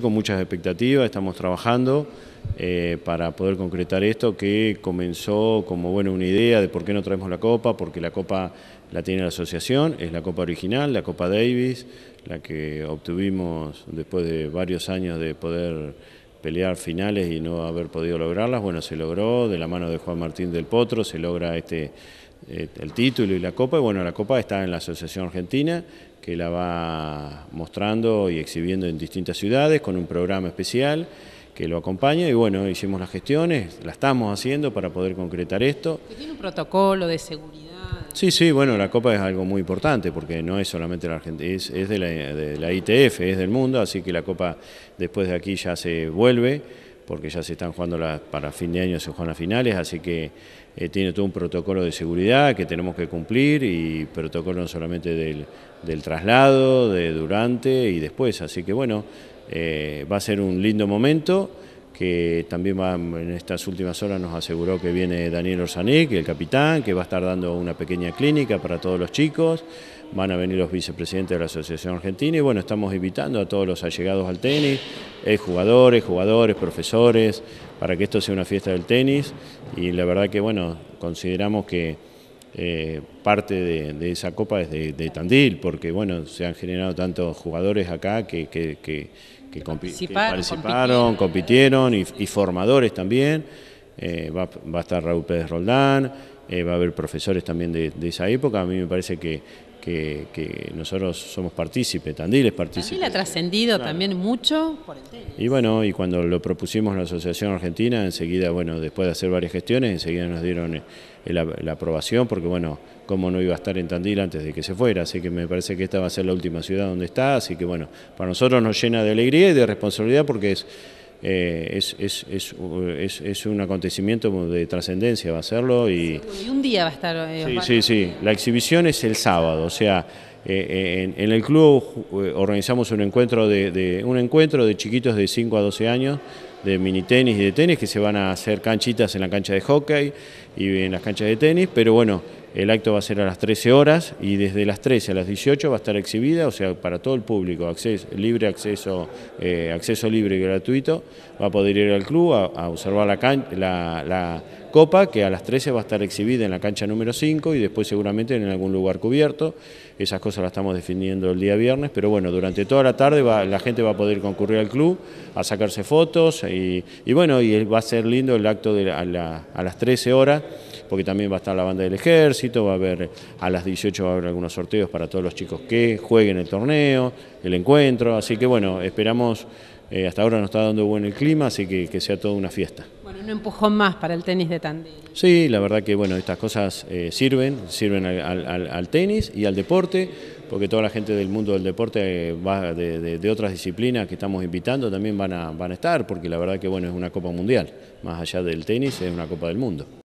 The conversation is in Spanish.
Con muchas expectativas, estamos trabajando eh, para poder concretar esto que comenzó como bueno, una idea de por qué no traemos la copa, porque la copa la tiene la asociación, es la copa original, la copa Davis, la que obtuvimos después de varios años de poder pelear finales y no haber podido lograrlas. Bueno, se logró de la mano de Juan Martín del Potro, se logra este eh, el título y la copa. Y bueno, la copa está en la Asociación Argentina, que la va mostrando y exhibiendo en distintas ciudades con un programa especial que lo acompaña y bueno, hicimos las gestiones, la estamos haciendo para poder concretar esto. ¿Tiene un protocolo de seguridad? Sí, sí, bueno, la Copa es algo muy importante porque no es solamente la Argentina, es, de, la, ITF, es del mundo, así que la Copa después de aquí ya se vuelve porque ya se están jugando las, para fin de año se juegan las finales, así que eh, tiene todo un protocolo de seguridad que tenemos que cumplir y protocolo no solamente del, traslado, de durante y después, así que bueno, eh, va a ser un lindo momento que también en estas últimas horas nos aseguró que viene Daniel Orsanic, el capitán, que va a estar dando una pequeña clínica para todos los chicos, van a venir los vicepresidentes de la Asociación Argentina y bueno, estamos invitando a todos los allegados al tenis, jugadores, jugadores, profesores, para que esto sea una fiesta del tenis y la verdad que bueno, consideramos que eh, parte de, esa copa es de Tandil, porque bueno, se han generado tantos jugadores acá que, participaron, compitieron, y, formadores también. Eh, va, a estar Raúl Pérez Roldán, eh, va a haber profesores también de, de, esa época. A mí me parece que que, nosotros somos partícipes, Tandil es partícipe. Tandil ha trascendido también mucho por el Y bueno, y cuando lo propusimos la Asociación Argentina, enseguida, bueno, después de hacer varias gestiones, enseguida nos dieron eh, la aprobación, porque bueno, cómo no iba a estar en Tandil antes de que se fuera, así que me parece que esta va a ser la última ciudad donde está, así que bueno, para nosotros nos llena de alegría y de responsabilidad porque es eh, es, es, un acontecimiento de trascendencia, va a serlo. Y, un día va a estar. Eh, sí, sí, sí. La exhibición es el sábado, o sea, eh, en, el club organizamos un encuentro de, un encuentro de chiquitos de 5 a 12 años de mini tenis y de tenis que se van a hacer canchitas en la cancha de hockey y en las canchas de tenis, pero bueno. El acto va a ser a las 13 horas y desde las 13 a las 18 va a estar exhibida, o sea, para todo el público, acceso, libre acceso, eh, acceso libre y gratuito, va a poder ir al club a, observar la, copa que a las 13 va a estar exhibida en la cancha número 5 y después seguramente en algún lugar cubierto. Esas cosas las estamos definiendo el día viernes, pero bueno, durante toda la tarde la gente va a poder concurrir al club a sacarse fotos y, bueno, y va a ser lindo el acto a las 13 horas porque también va a estar la banda del ejército, va a haber a las 18 va a haber algunos sorteos para todos los chicos que jueguen el torneo, el encuentro, así que bueno, esperamos, eh, hasta ahora nos está dando bueno el clima, así que, que sea toda una fiesta. Bueno, un empujón más para el tenis de Tandil. Sí, la verdad que bueno, estas cosas eh, sirven, sirven al, tenis y al deporte, porque toda la gente del mundo del deporte eh, de, de, otras disciplinas que estamos invitando también van a, van a estar, porque la verdad que bueno, es una Copa Mundial, más allá del tenis, es una Copa del Mundo.